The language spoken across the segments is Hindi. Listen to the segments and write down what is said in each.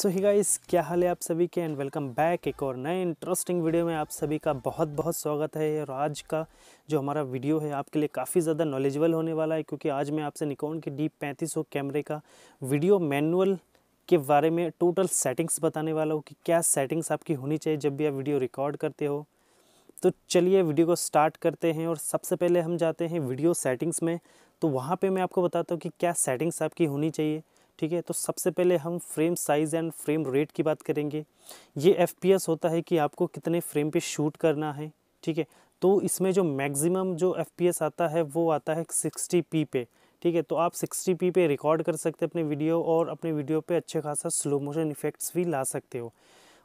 सो ही गाइस क्या हाल है आप सभी के एंड वेलकम बैक एक और नए इंटरेस्टिंग वीडियो में आप सभी का बहुत बहुत स्वागत है और आज का जो हमारा वीडियो है आपके लिए काफ़ी ज़्यादा नॉलेजेबल होने वाला है क्योंकि आज मैं आपसे निकोन के डी पैंतीस कैमरे का वीडियो मैनुअल के बारे में टोटल सेटिंग्स बताने वाला हूँ कि क्या सेटिंग्स आपकी होनी चाहिए जब भी आप वीडियो रिकॉर्ड करते हो तो चलिए वीडियो को स्टार्ट करते हैं और सबसे पहले हम जाते हैं वीडियो सेटिंग्स में तो वहाँ पर मैं आपको बताता हूँ कि क्या सेटिंग्स आपकी होनी चाहिए ठीक है तो सबसे पहले हम frame size and frame rate की बात करेंगे ये एफ होता है कि आपको कितने फ्रेम पे शूट करना है ठीक है तो इसमें जो मैक्सिमम जो एफ आता है वो आता है सिक्सटी पी पे ठीक है तो आप सिक्सटी पी पे रिकॉर्ड कर सकते हैं अपने वीडियो और अपने वीडियो पे अच्छे खासा स्लो मोशन इफ़ेक्ट्स भी ला सकते हो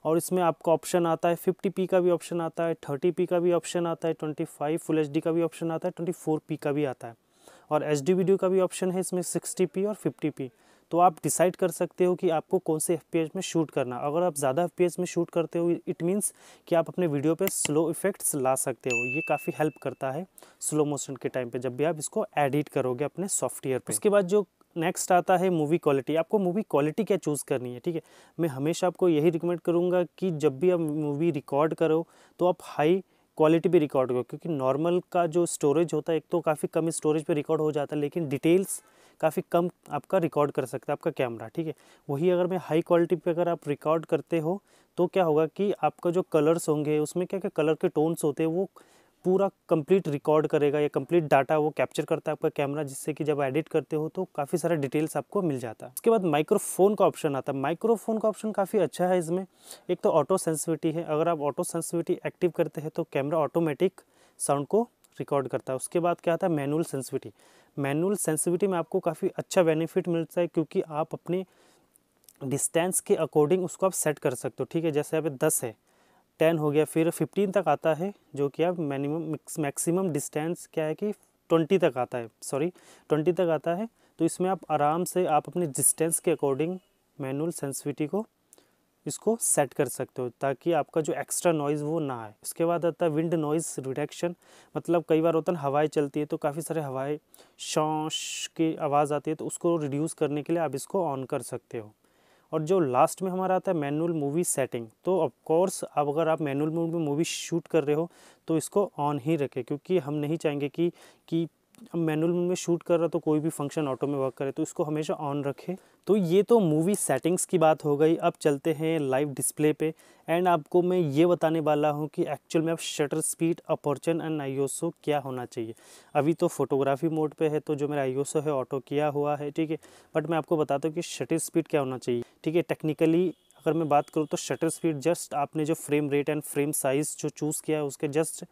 और इसमें आपका ऑप्शन आता है फिफ्टी पी का भी ऑप्शन आता है थर्टी पी का भी ऑप्शन आता है ट्वेंटी फाइव फुल एच का भी ऑप्शन आता है फोर पी का भी आता है और एच वीडियो का भी ऑप्शन है इसमें सिक्सटी पी और फिफ़्टी पी तो आप डिसाइड कर सकते हो कि आपको कौन से एफ में शूट करना अगर आप ज़्यादा एफ में शूट करते हो इट मीन्स कि आप अपने वीडियो पर स्लो इफेक्ट्स ला सकते हो ये काफ़ी हेल्प करता है स्लो मोशन के टाइम पर जब भी आप इसको एडिट करोगे अपने सॉफ्टवेयर पर उसके बाद जो नेक्स्ट आता है मूवी क्वालिटी आपको मूवी क्वालिटी क्या चूज़ करनी है ठीक है मैं हमेशा आपको यही रिकमेंड करूँगा कि जब भी आप मूवी रिकॉर्ड करो तो आप हाई क्वालिटी पे रिकॉर्ड करो क्योंकि नॉर्मल का जो स्टोरेज होता है एक तो काफ़ी कम स्टोरेज पे रिकॉर्ड हो जाता है लेकिन डिटेल्स काफ़ी कम आपका रिकॉर्ड कर सकता है आपका कैमरा ठीक है वही अगर मैं हाई क्वालिटी पे अगर आप रिकॉर्ड करते हो तो क्या होगा कि आपका जो कलर्स होंगे उसमें क्या क्या कलर के टोन्स होते हैं वो पूरा कंप्लीट रिकॉर्ड करेगा या कंप्लीट डाटा वो कैप्चर करता है आपका कैमरा जिससे कि जब एडिट करते हो तो काफ़ी सारा डिटेल्स आपको मिल जाता है उसके बाद माइक्रोफोन का ऑप्शन आता है माइक्रोफोन का ऑप्शन काफ़ी अच्छा है इसमें एक तो ऑटो सेंसिविटी है अगर आप ऑटो सेंसिविटी एक्टिव करते हैं तो कैमरा ऑटोमेटिक साउंड को रिकॉर्ड करता है उसके बाद क्या आता है मैनुअल सेंसिविटी मैनुअल सेंसिविटी में आपको काफ़ी अच्छा बेनिफिट मिलता है क्योंकि आप अपने डिस्टेंस के अकॉर्डिंग उसको आप सेट कर सकते हो ठीक है जैसे आप दस है टेन हो गया फिर फिफ्टीन तक आता है जो कि आप मिनिमम मैक्सिमम डिस्टेंस क्या है कि ट्वेंटी तक आता है सॉरी ट्वेंटी तक आता है तो इसमें आप आराम से आप अपने डिस्टेंस के अकॉर्डिंग मैनुअल सेंसिविटी को इसको सेट कर सकते हो ताकि आपका जो एक्स्ट्रा नॉइज़ वो ना आए उसके बाद आता है विंड नॉइज़ रिडक्शन मतलब कई बार होता है हवाएं चलती है तो काफ़ी सारे हवाएं शौश की आवाज़ आती है तो उसको रिड्यूस करने के लिए आप इसको ऑन कर सकते हो और जो लास्ट में हमारा आता है मैनुअल मूवी सेटिंग तो ऑफकोर्स अब अगर आप मैनुअल मूवी मूवी शूट कर रहे हो तो इसको ऑन ही रखें क्योंकि हम नहीं चाहेंगे कि कि अब मैनुअल में शूट कर रहा तो कोई भी फंक्शन ऑटो में वर्क करे तो इसको हमेशा ऑन रखें तो ये तो मूवी सेटिंग्स की बात हो गई अब चलते हैं लाइव डिस्प्ले पे एंड आपको मैं ये बताने वाला हूँ कि एक्चुअल में अब shutter speed aperture and ISO क्या होना चाहिए अभी तो फोटोग्राफी मोड पे है तो जो मेरा आईओसो है ऑटो किया हुआ है ठीक है बट मैं आपको बताता हूँ कि शटर स्पीड क्या होना चाहिए ठीक है टेक्निकली अगर मैं बात करूँ तो शटर स्पीड जस्ट आपने जो frame rate and frame size जो चूज़ किया है उसके जस्ट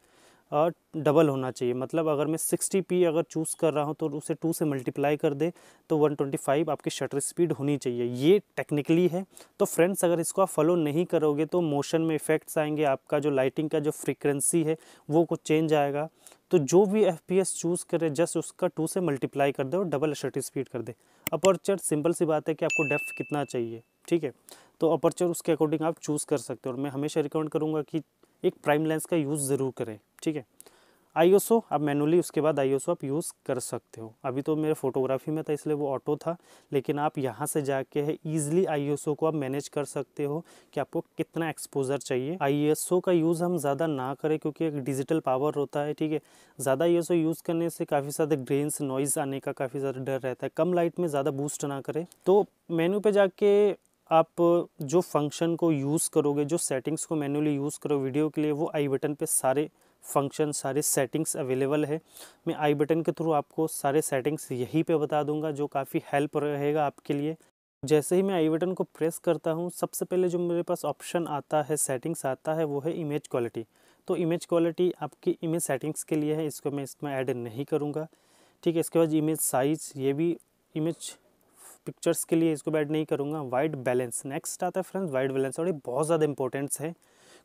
डबल होना चाहिए मतलब अगर मैं सिक्सटी पी अगर चूज़ कर रहा हूँ तो उसे टू से मल्टीप्लाई कर दे तो वन ट्वेंटी फाइव आपकी शटर स्पीड होनी चाहिए ये टेक्निकली है तो फ्रेंड्स अगर इसको आप फॉलो नहीं करोगे तो मोशन में इफ़ेक्ट्स आएंगे आपका जो लाइटिंग का जो फ्रिक्वेंसी है वो कुछ चेंज आएगा तो जो भी एफ पी एस चूज़ करे जस्ट उसका टू से मल्टीप्लाई कर दे और डबल शटर स्पीड कर दे अपर्चर सिंपल सी बात है कि आपको डेफ कितना चाहिए ठीक है तो अपर्चर उसके अकॉर्डिंग आप चूज़ कर सकते हो और मैं हमेशा रिकमेंड करूँगा कि एक प्राइम लेंस का यूज़ ज़रूर करें ठीक है आई आप मैनुअली उसके बाद आई आप यूज़ कर सकते हो अभी तो मेरे फोटोग्राफी में था इसलिए वो ऑटो था लेकिन आप यहाँ से जाके है ईजिली आई को आप मैनेज कर सकते हो कि आपको कितना एक्सपोजर चाहिए आई का यूज़ हम ज़्यादा ना करें क्योंकि एक डिजिटल पावर होता है ठीक है ज़्यादा आई यूज़ करने से काफ़ी ज़्यादा ग्रेन्स नॉइज़ आने का काफ़ी ज़्यादा डर रहता है कम लाइट में ज़्यादा बूस्ट ना करें तो मेन्यू पर जाके आप जो फंक्शन को यूज़ करोगे जो सेटिंग्स को मैनुअली यूज़ करो वीडियो के लिए वो आई बटन पे सारे फंक्शन सारे सेटिंग्स अवेलेबल है मैं आई बटन के थ्रू आपको सारे सेटिंग्स यहीं पे बता दूंगा जो काफ़ी हेल्प रहेगा आपके लिए जैसे ही मैं आई बटन को प्रेस करता हूँ सबसे पहले जो मेरे पास ऑप्शन आता है सेटिंग्स आता है वो है इमेज क्वालिटी तो इमेज क्वालिटी आपकी इमेज सेटिंग्स के लिए है इसको मैं इसमें ऐड नहीं करूँगा ठीक है इसके बाद इमेज साइज़ ये भी इमेज पिक्चर्स के लिए इसको बैड नहीं करूँगा वाइड बैलेंस नेक्स्ट आता है फ्रेंड्स वाइड बैलेंस और ये बहुत ज़्यादा इंपॉर्टेंस है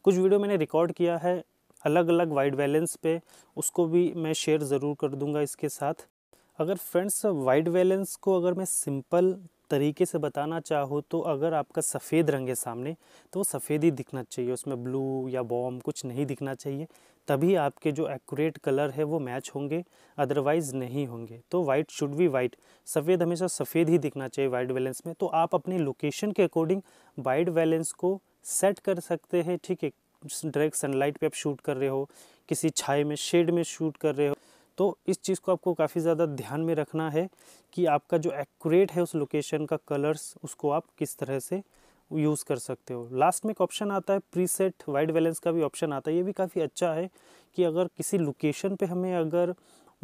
कुछ वीडियो मैंने रिकॉर्ड किया है अलग अलग वाइड बैलेंस पे उसको भी मैं शेयर ज़रूर कर दूंगा इसके साथ अगर फ्रेंड्स वाइड बैलेंस को अगर मैं सिंपल तरीके से बताना चाहो तो अगर आपका सफ़ेद रंग है सामने तो वो सफ़ेद ही दिखना चाहिए उसमें ब्लू या बॉम कुछ नहीं दिखना चाहिए तभी आपके जो एक्यूरेट कलर है वो मैच होंगे अदरवाइज़ नहीं होंगे तो वाइट शुड बी वाइट सफ़ेद हमेशा सफ़ेद ही दिखना चाहिए वाइट बैलेंस में तो आप अपने लोकेशन के अकॉर्डिंग वाइट बैलेंस को सेट कर सकते हैं ठीक है डायरेक्ट सनलाइट पे आप शूट कर रहे हो किसी छाए में शेड में शूट कर रहे हो तो इस चीज़ को आपको काफ़ी ज़्यादा ध्यान में रखना है कि आपका जो एक्यूरेट है उस लोकेशन का कलर्स उसको आप किस तरह से यूज़ कर सकते हो लास्ट में एक ऑप्शन आता है प्रीसेट वाइड बैलेंस का भी ऑप्शन आता है ये भी काफ़ी अच्छा है कि अगर किसी लोकेशन पे हमें अगर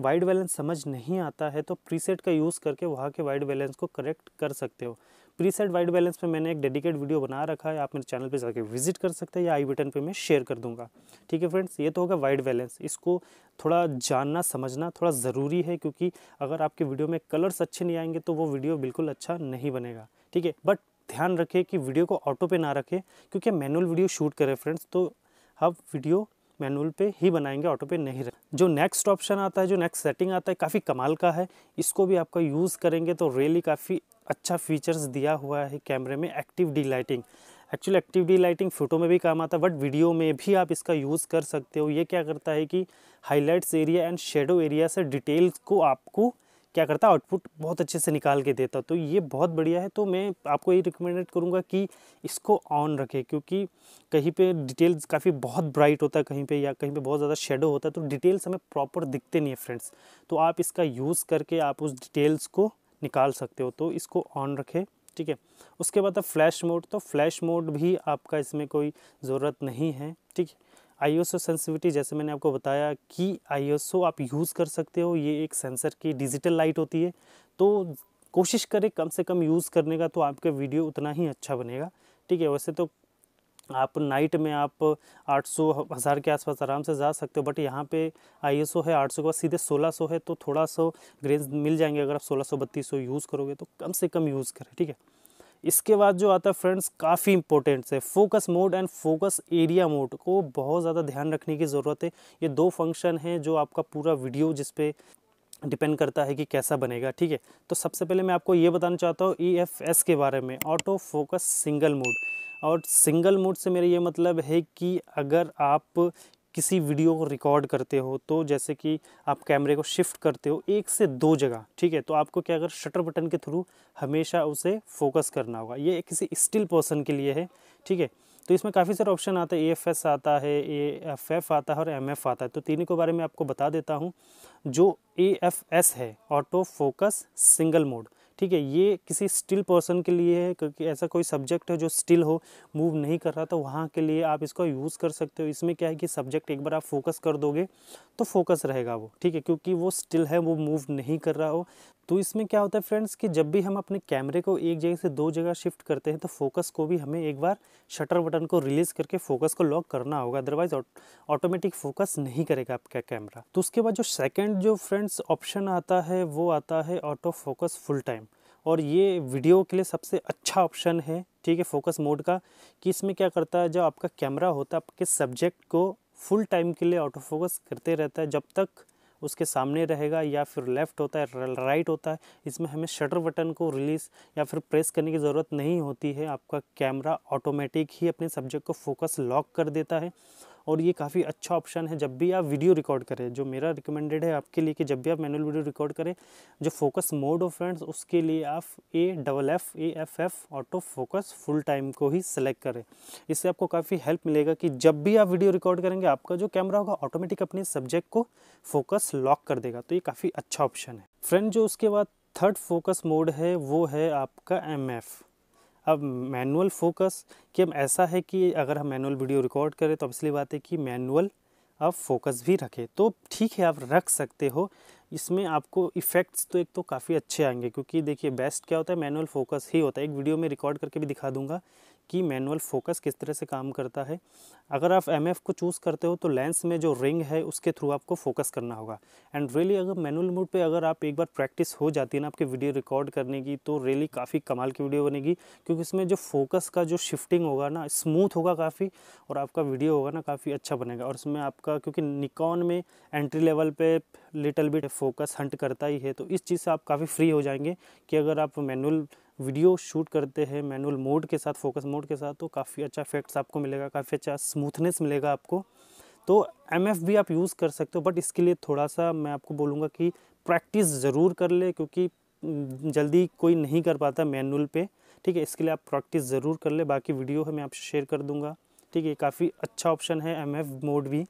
वाइड बैलेंस समझ नहीं आता है तो प्रीसेट का यूज़ करके वहाँ के वाइड बैलेंस को करेक्ट कर सकते हो प्रीसेट वाइड बैलेंस पे मैंने एक डेडिकेट वीडियो बना रखा है आप मेरे चैनल पे जाके विजिट कर सकते हैं या आई बटन पे मैं शेयर कर दूंगा ठीक है फ्रेंड्स ये तो होगा वाइड बैलेंस इसको थोड़ा जानना समझना थोड़ा ज़रूरी है क्योंकि अगर आपके वीडियो में कलर्स अच्छे नहीं आएंगे तो वो वीडियो बिल्कुल अच्छा नहीं बनेगा ठीक है बट ध्यान रखें कि वीडियो को ऑटो पे ना रखें क्योंकि मैनुअल वीडियो शूट करें फ्रेंड्स तो हम वीडियो मैनुअल पे ही बनाएंगे ऑटो पे नहीं रहे जो नेक्स्ट ऑप्शन आता है जो नेक्स्ट सेटिंग आता है काफ़ी कमाल का है इसको भी आपका यूज़ करेंगे तो रियली काफ़ी अच्छा फीचर्स दिया हुआ है कैमरे में active D lighting actually active D lighting photo में भी काम आता है बट वीडियो में भी आप इसका यूज़ कर सकते हो ये क्या करता है कि highlights area and shadow area से डिटेल्स को आपको क्या करता आउटपुट बहुत अच्छे से निकाल के देता तो ये बहुत बढ़िया है तो मैं आपको ये रिकमेंडेड करूँगा कि इसको ऑन रखें क्योंकि कहीं पे डिटेल्स काफ़ी बहुत ब्राइट होता है कहीं पे या कहीं पे बहुत ज़्यादा शेडो होता है तो डिटेल्स हमें प्रॉपर दिखते नहीं है फ्रेंड्स तो आप इसका यूज़ करके आप उस डिटेल्स को निकाल सकते हो तो इसको ऑन रखें ठीक है उसके बाद अब फ्लैश मोड तो फ्लैश मोड भी आपका इसमें कोई ज़रूरत नहीं है ठीक है ओ सेंसिविटी जैसे मैंने आपको बताया कि आईएसओ आप यूज़ कर सकते हो ये एक सेंसर की डिजिटल लाइट होती है तो कोशिश करें कम से कम यूज़ करने का तो आपका वीडियो उतना ही अच्छा बनेगा ठीक है वैसे तो आप नाइट में आप 800 हज़ार के आसपास आराम से जा सकते हो बट यहाँ पे आईएसओ है 800 के बाद सीधे 1600 है तो थोड़ा सा ग्रेन मिल जाएंगे अगर आप 1600 बत्तीस यूज़ करोगे तो कम से कम यूज़ करें ठीक है इसके बाद जो आता है फ्रेंड्स काफ़ी इंपॉर्टेंट है focus mode and focus area mode को बहुत ज़्यादा ध्यान रखने की ज़रूरत है ये दो फंक्शन हैं जो आपका पूरा वीडियो जिसपे डिपेंड करता है कि कैसा बनेगा ठीक है तो सबसे पहले मैं आपको ये बताना चाहता हूँ ई एफ एस के बारे में ऑटो फोकस सिंगल मोड और सिंगल मोड से मेरा ये मतलब है कि अगर आप किसी वीडियो को रिकॉर्ड करते हो तो जैसे कि आप कैमरे को शिफ्ट करते हो एक से दो जगह ठीक है तो आपको क्या अगर शटर बटन के थ्रू हमेशा उसे फोकस करना होगा ये किसी स्टिल पर्सन के लिए है ठीक है तो इसमें काफ़ी सारे ऑप्शन आते हैं ए एफ एस आता है ए एफ एफ आता है और एम एफ आता है तो तीनों के बारे में आपको बता देता हूँ जो ए एफ एस है ऑटो फोकस सिंगल मोड ठीक है ये किसी स्टिल पर्सन के लिए है क्योंकि ऐसा कोई सब्जेक्ट है जो स्टिल हो मूव नहीं कर रहा तो वहाँ के लिए आप इसका यूज़ कर सकते हो इसमें क्या है कि सब्जेक्ट एक बार आप फोकस कर दोगे तो फोकस रहेगा वो ठीक है क्योंकि वो स्टिल है वो मूव नहीं कर रहा हो तो इसमें क्या होता है फ्रेंड्स कि जब भी हम अपने कैमरे को एक जगह से दो जगह शिफ्ट करते हैं तो फोकस को भी हमें एक बार शटर बटन को रिलीज़ करके फोकस को लॉक करना होगा अदरवाइज ऑटोमेटिक फोकस नहीं करेगा आपका कैमरा तो उसके बाद जो सेकंड जो फ्रेंड्स ऑप्शन आता है वो आता है ऑटो फोकस फुल टाइम और ये वीडियो के लिए सबसे अच्छा ऑप्शन है ठीक है फोकस मोड का कि इसमें क्या करता है जब आपका कैमरा होता है आपके सब्जेक्ट को फुल टाइम के लिए ऑटो फोकस करते रहता है जब तक उसके सामने रहेगा या फिर लेफ़्ट होता है राइट होता है इसमें हमें शटर बटन को रिलीज़ या फिर प्रेस करने की ज़रूरत नहीं होती है आपका कैमरा ऑटोमेटिक ही अपने सब्जेक्ट को फोकस लॉक कर देता है और ये काफ़ी अच्छा ऑप्शन है जब भी आप वीडियो रिकॉर्ड करें जो मेरा रिकमेंडेड है आपके लिए कि जब भी आप मैनुअल वीडियो रिकॉर्ड करें जो फोकस मोड हो फ्रेंड्स उसके लिए आप A double F A F F auto focus full time को ही सेलेक्ट करें इससे आपको काफ़ी हेल्प मिलेगा कि जब भी आप वीडियो रिकॉर्ड करेंगे आपका जो कैमरा होगा ऑटोमेटिक अपने सब्जेक्ट को फोकस लॉक कर देगा तो ये काफ़ी अच्छा ऑप्शन है फ्रेंड जो उसके बाद थर्ड फोकस मोड है वो है आपका एम एफ़ अब मैनुअल फोकस कि हम ऐसा है कि अगर हम मैनुअल वीडियो रिकॉर्ड करें तो असली बात है कि मैनुअल आप फोकस भी रखें तो ठीक है आप रख सकते हो इसमें आपको इफ़ेक्ट्स तो एक तो काफ़ी अच्छे आएंगे क्योंकि देखिए बेस्ट क्या होता है मैनुअल फोकस ही होता है एक वीडियो में रिकॉर्ड करके भी दिखा दूंगा कि मैनुअल फोकस किस तरह से काम करता है अगर आप एम को चूज़ करते हो तो लेंस में जो रिंग है उसके थ्रू आपको फोकस करना होगा एंड रियली अगर मैनुअल मोड पे अगर आप एक बार प्रैक्टिस हो जाती है ना आपकी वीडियो रिकॉर्ड करने की तो रियली काफ़ी कमाल की वीडियो बनेगी क्योंकि इसमें जो फोकस का जो शिफ्टिंग होगा ना स्मूथ होगा काफ़ी और आपका वीडियो होगा ना काफ़ी अच्छा बनेगा और इसमें आपका क्योंकि निकॉन में एंट्री लेवल पर लिटल बिट फोकस हंट करता ही है तो इस चीज़ से आप काफ़ी फ्री हो जाएंगे कि अगर आप मैनुअल वीडियो शूट करते हैं मैनुअल मोड के साथ फोकस मोड के साथ तो काफ़ी अच्छा इफेक्ट्स आपको मिलेगा काफ़ी अच्छा स्मूथनेस मिलेगा आपको तो एम भी आप यूज़ कर सकते हो बट इसके लिए थोड़ा सा मैं आपको बोलूँगा कि प्रैक्टिस ज़रूर कर ले क्योंकि जल्दी कोई नहीं कर पाता मैनुअल पे ठीक है इसके लिए आप प्रैक्टिस ज़रूर कर ले बाकी वीडियो है मैं आपसे शेयर कर दूँगा ठीक है काफ़ी अच्छा ऑप्शन है एम मोड भी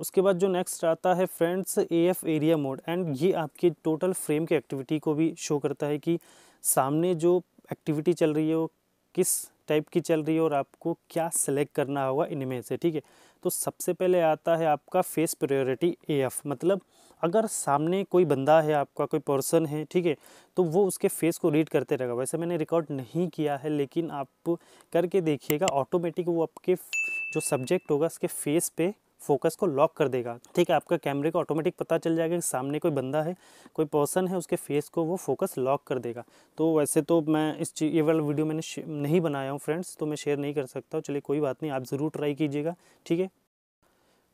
उसके बाद जो नेक्स्ट आता है friends A F area mode and ये आपके टोटल फ्रेम की एक्टिविटी को भी शो करता है कि सामने जो एक्टिविटी चल रही है वो किस टाइप की चल रही है और आपको क्या सेलेक्ट करना होगा इनमें से ठीक है तो सबसे पहले आता है आपका फेस प्रायोरिटी एफ मतलब अगर सामने कोई बंदा है आपका कोई पर्सन है ठीक है तो वो उसके फेस को रीड करते रहेगा वैसे मैंने रिकॉर्ड नहीं किया है लेकिन आप करके देखिएगा ऑटोमेटिक वो आपके जो सब्जेक्ट होगा उसके फेस पे फोकस को लॉक कर देगा ठीक है आपका कैमरे को ऑटोमेटिक पता चल जाएगा कि सामने कोई बंदा है कोई पर्सन है उसके फेस को वो फोकस लॉक कर देगा तो वैसे तो मैं इस ये वाला वीडियो मैंने नहीं बनाया हूँ फ्रेंड्स तो मैं शेयर नहीं कर सकता हूँ चलिए कोई बात नहीं आप ज़रूर ट्राई कीजिएगा ठीक है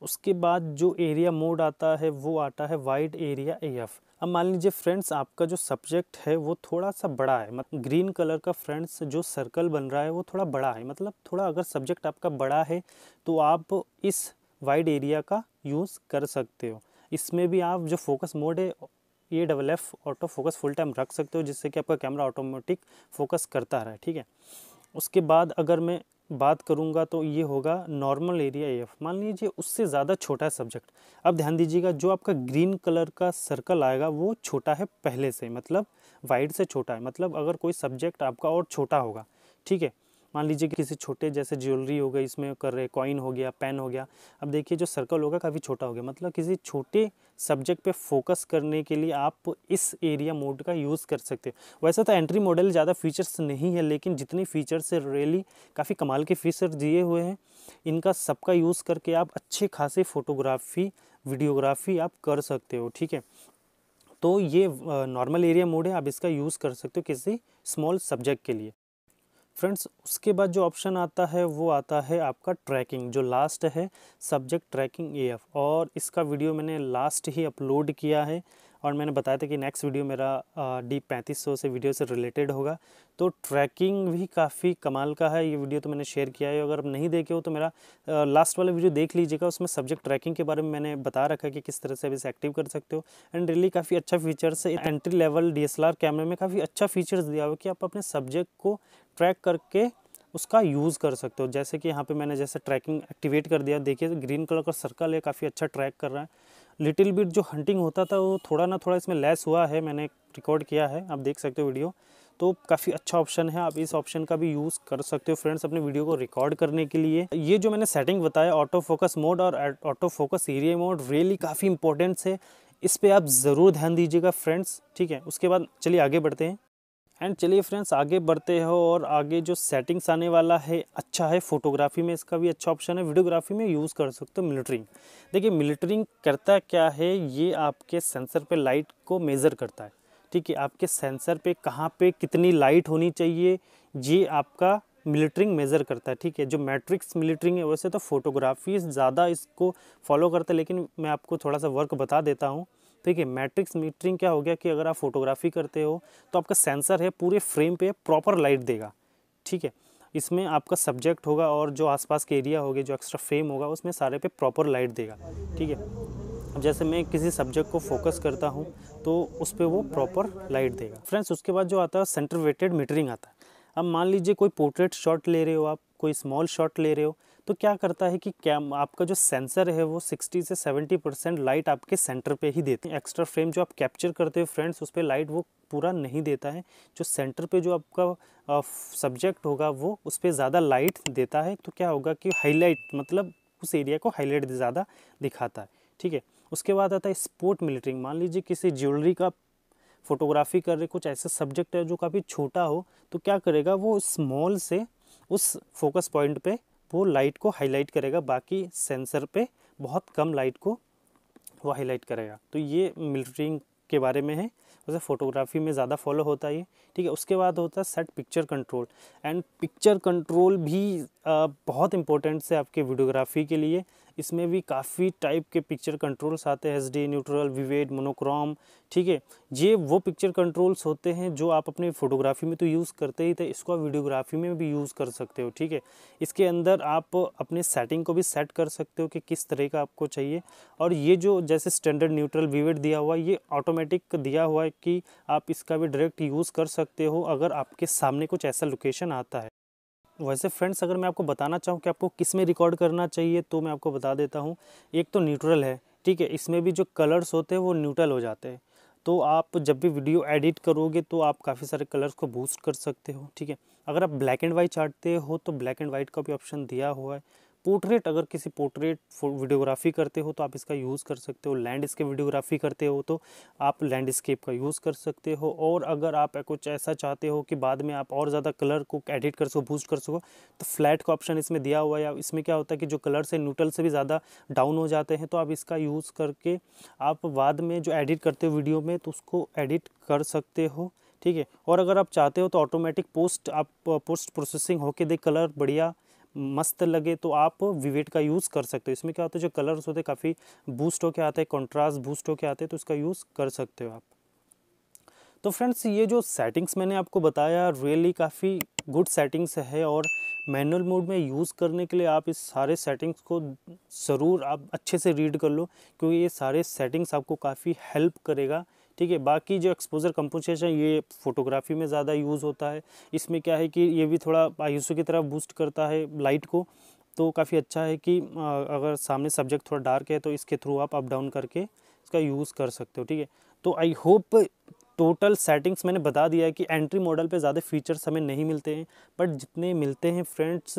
उसके बाद जो एरिया मोड आता है वो आता है वाइड एरिया एफ अब मान लीजिए फ्रेंड्स आपका जो सब्जेक्ट है वो थोड़ा सा बड़ा है मतलब ग्रीन कलर का फ्रेंड्स जो सर्कल बन रहा है वो थोड़ा बड़ा है मतलब थोड़ा अगर सब्जेक्ट आपका बड़ा है तो आप इस वाइड एरिया का यूज़ कर सकते हो इसमें भी आप जो फोकस मोड है ये double F auto focus full time रख सकते हो जिससे कि आपका कैमरा ऑटोमेटिक फोकस करता रहे ठीक है उसके बाद अगर मैं बात करूँगा तो ये होगा नॉर्मल एरिया एफ मान लीजिए उससे ज़्यादा छोटा है सब्जेक्ट अब ध्यान दीजिएगा जो आपका ग्रीन कलर का सर्कल आएगा वो छोटा है पहले से मतलब वाइड से छोटा है मतलब अगर कोई सब्जेक्ट आपका और छोटा होगा ठीक है मान लीजिए कि किसी छोटे जैसे ज्वेलरी हो गई इसमें कर रहे कॉइन हो गया पेन हो गया अब देखिए जो सर्कल होगा काफ़ी छोटा हो गया मतलब किसी छोटे सब्जेक्ट पे फोकस करने के लिए आप इस एरिया मोड का यूज़ कर सकते हो वैसे तो एंट्री मॉडल ज़्यादा फीचर्स नहीं है लेकिन जितनी फीचर्स रियली काफ़ी कमाल के फीचर दिए हुए हैं इनका सबका यूज़ करके आप अच्छे खासे फोटोग्राफी वीडियोग्राफी आप कर सकते हो ठीक है तो ये नॉर्मल एरिया मोड है आप इसका यूज़ कर सकते हो किसी स्मॉल सब्जेक्ट के लिए फ्रेंड्स उसके बाद जो ऑप्शन आता है वो आता है आपका ट्रैकिंग जो लास्ट है सब्जेक्ट ट्रैकिंग ए एफ और इसका वीडियो मैंने लास्ट ही अपलोड किया है और मैंने बताया था कि नेक्स्ट वीडियो मेरा डी पैंतीस सौ से वीडियो से रिलेटेड होगा तो ट्रैकिंग भी काफ़ी कमाल का है ये वीडियो तो मैंने शेयर किया है अगर आप नहीं देखे हो तो मेरा लास्ट वाला वीडियो देख लीजिएगा उसमें सब्जेक्ट ट्रैकिंग के बारे में मैंने बता रखा है कि किस तरह से आप इसे एक्टिव कर सकते हो एंड रियली काफ़ी अच्छा फीचर्स है एंट्री लेवल डी कैमरे में काफ़ी अच्छा फीचर्स दिया हुआ कि आप अपने सब्जेक्ट को ट्रैक करके उसका यूज़ कर सकते हो जैसे कि यहाँ पे मैंने जैसे ट्रैकिंग एक्टिवेट कर दिया देखिए ग्रीन कलर का सर्कल है काफ़ी अच्छा ट्रैक कर रहा है लिटिल बिट जो हंटिंग होता था वो थोड़ा ना थोड़ा इसमें लेस हुआ है मैंने रिकॉर्ड किया है आप देख सकते हो वीडियो तो काफ़ी अच्छा ऑप्शन है आप इस ऑप्शन का भी यूज़ कर सकते हो फ्रेंड्स अपने वीडियो को रिकॉर्ड करने के लिए ये जो मैंने सेटिंग बताया ऑटो फोकस मोड और auto focus area mode really काफ़ी इंपॉर्टेंट है इस पर आप ज़रूर ध्यान दीजिएगा फ्रेंड्स ठीक है उसके बाद चलिए आगे बढ़ते हैं एंड चलिए फ्रेंड्स आगे बढ़ते हो और आगे जो सेटिंग्स आने वाला है अच्छा है फोटोग्राफी में इसका भी अच्छा ऑप्शन है वीडियोग्राफी में यूज़ कर सकते हो मिलिटरिंग देखिए मिलिटरिंग करता क्या है ये आपके सेंसर पे लाइट को मेज़र करता है ठीक है आपके सेंसर पे कहाँ पे कितनी लाइट होनी चाहिए ये आपका मिलिटरिंग मेज़र करता है ठीक है जो मैट्रिक्स मिलिटरिंग है वैसे तो फोटोग्राफी ज़्यादा इसको फॉलो करता है लेकिन मैं आपको थोड़ा सा वर्क बता देता हूँ देखिए मैट्रिक्स मीटरिंग क्या हो गया कि अगर आप फोटोग्राफी करते हो तो आपका सेंसर है पूरे फ्रेम पे प्रॉपर लाइट देगा ठीक है इसमें आपका सब्जेक्ट होगा और जो आसपास के एरिया होगे जो एक्स्ट्रा फ्रेम होगा उसमें सारे पे प्रॉपर लाइट देगा ठीक है अब जैसे मैं किसी सब्जेक्ट को फोकस करता हूँ तो उस पर वो प्रॉपर लाइट देगा फ्रेंड्स उसके बाद जो आता है सेंटर वेटेड मीटरिंग आता है अब मान लीजिए कोई पोर्ट्रेट शॉट ले रहे हो आप कोई स्मॉल शॉट ले रहे हो तो क्या करता है कि कैम आपका जो सेंसर है वो 60 से 70 परसेंट लाइट आपके सेंटर पे ही देते हैं एक्स्ट्रा फ्रेम जो आप कैप्चर करते हो फ्रेंड्स उस पर लाइट वो पूरा नहीं देता है जो सेंटर पे जो आपका सब्जेक्ट होगा वो उस पर ज़्यादा लाइट देता है तो क्या होगा कि हाईलाइट मतलब उस एरिया को हाईलाइट ज़्यादा दिखाता है ठीक है उसके बाद आता है स्पोर्ट मिलिटरिंग मान लीजिए किसी ज्वेलरी का फोटोग्राफी कर रहे कुछ ऐसे सब्जेक्ट है जो काफ़ी छोटा हो तो क्या करेगा वो स्मॉल से उस फोकस पॉइंट पे वो लाइट को हाईलाइट करेगा बाकी सेंसर पे बहुत कम लाइट को वो हाईलाइट करेगा तो ये मिल्ट्रिंग के बारे में है वैसे फोटोग्राफी में ज़्यादा फॉलो होता है ठीक है उसके बाद होता है set picture control and picture control भी आ, बहुत इंपॉर्टेंट से आपके वीडियोग्राफी के लिए इसमें भी काफ़ी टाइप के पिक्चर कंट्रोल्स आते हैं H D neutral vivid monochrome ठीक है ये वो पिक्चर कंट्रोल्स होते हैं जो आप अपने फोटोग्राफी में तो यूज़ करते ही थे इसको आप वीडियोग्राफी में भी यूज़ कर सकते हो ठीक है इसके अंदर आप अपने सेटिंग को भी सेट कर सकते हो कि किस तरह का आपको चाहिए और ये जो जैसे स्टैंडर्ड न्यूट्रल विवेड दिया हुआ ये ऑटोमेटिक दिया हुआ है कि आप इसका भी डायरेक्ट यूज़ कर सकते हो अगर आपके सामने कुछ ऐसा लोकेशन आता है वैसे फ्रेंड्स अगर मैं आपको बताना चाहूँ कि आपको किस में रिकॉर्ड करना चाहिए तो मैं आपको बता देता हूँ एक तो न्यूट्रल है ठीक है इसमें भी जो कलर्स होते हैं वो न्यूट्रल हो जाते हैं तो आप जब भी वीडियो एडिट करोगे तो आप काफ़ी सारे कलर्स को बूस्ट कर सकते हो ठीक है अगर आप ब्लैक एंड वाइट चाटते हो तो ब्लैक एंड वाइट का भी ऑप्शन दिया हुआ है पोर्ट्रेट अगर किसी पोर्ट्रेट वीडियोग्राफी करते हो तो आप इसका यूज़ कर सकते हो लैंडस्केप वीडियोग्राफी करते हो तो आप लैंडस्केप का यूज़ कर सकते हो और अगर आप कुछ ऐसा चाहते हो कि बाद में आप और ज़्यादा कलर को एडिट कर सको बूस्ट कर सको तो फ्लैट का ऑप्शन इसमें दिया हुआ है या इसमें क्या होता है कि जो कलर से न्यूट्रल से भी ज़्यादा डाउन हो जाते हैं तो आप इसका यूज़ करके आप बाद में जो एडिट करते हो वीडियो में तो उसको एडिट कर सकते हो ठीक है और अगर आप चाहते हो तो ऑटोमेटिक पोस्ट आप पोस्ट प्रोसेसिंग होके दे कलर बढ़िया मस्त लगे तो आप विवेट का यूज़ कर सकते हो इसमें क्या होता है जो कलर्स होते हैं काफ़ी बूस्ट होके आते हैं कॉन्ट्रास्ट बूस्ट होके आते हैं तो इसका यूज़ कर सकते हो आप तो फ्रेंड्स ये जो सेटिंग्स मैंने आपको बताया रियली काफ़ी गुड सेटिंग्स है और मैनुअल मोड में यूज़ करने के लिए आप इस सारे सेटिंग्स को ज़रूर आप अच्छे से रीड कर लो क्योंकि ये सारे सेटिंग्स आपको काफ़ी हेल्प करेगा ठीक है बाकी जो एक्सपोजर कंपोजिशन ये फोटोग्राफी में ज़्यादा यूज़ होता है इसमें क्या है कि ये भी थोड़ा आयुषों की तरह बूस्ट करता है लाइट को तो काफ़ी अच्छा है कि अगर सामने सब्जेक्ट थोड़ा डार्क है तो इसके थ्रू आप अप डाउन करके इसका यूज़ कर सकते हो ठीक है तो आई होप टोटल सेटिंग्स मैंने बता दिया है कि एंट्री मॉडल पे ज़्यादा फीचर्स हमें नहीं मिलते हैं बट जितने मिलते हैं फ्रेंड्स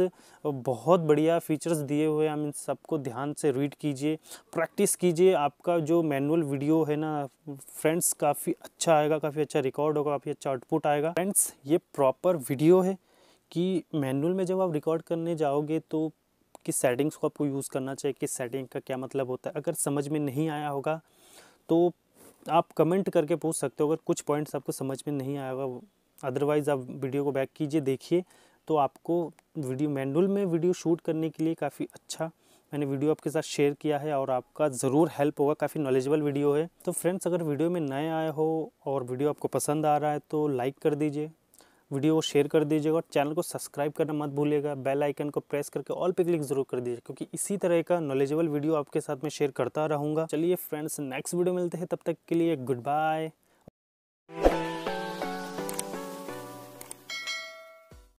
बहुत बढ़िया फीचर्स दिए हुए हैं हम इन सबको ध्यान से रीड कीजिए प्रैक्टिस कीजिए आपका जो मैनुअल वीडियो है ना फ्रेंड्स काफ़ी अच्छा आएगा काफ़ी अच्छा रिकॉर्ड होगा काफ़ी अच्छा आउटपुट आएगा फ्रेंड्स ये प्रॉपर वीडियो है कि मैनुअल में जब आप रिकॉर्ड करने जाओगे तो किस सेटिंग्स को आपको यूज़ करना चाहिए किस सेटिंग का क्या मतलब होता है अगर समझ में नहीं आया होगा तो आप कमेंट करके पूछ सकते हो अगर कुछ पॉइंट्स आपको समझ में नहीं आया होगा अदरवाइज़ आप वीडियो को बैक कीजिए देखिए तो आपको वीडियो मैनुअल में वीडियो शूट करने के लिए काफ़ी अच्छा मैंने वीडियो आपके साथ शेयर किया है और आपका ज़रूर हेल्प होगा काफ़ी नॉलेजेबल वीडियो है तो फ्रेंड्स अगर वीडियो में नए आए हो और वीडियो आपको पसंद आ रहा है तो लाइक कर दीजिए वीडियो को शेयर कर दीजिएगा और चैनल को सब्सक्राइब करना मत भूलिएगा बेल आइकन को प्रेस करके ऑल पे क्लिक जरूर कर दीजिए क्योंकि इसी तरह का नॉलेजेबल वीडियो आपके साथ में शेयर करता रहूँगा चलिए फ्रेंड्स नेक्स्ट वीडियो मिलते हैं तब तक के लिए गुड बाय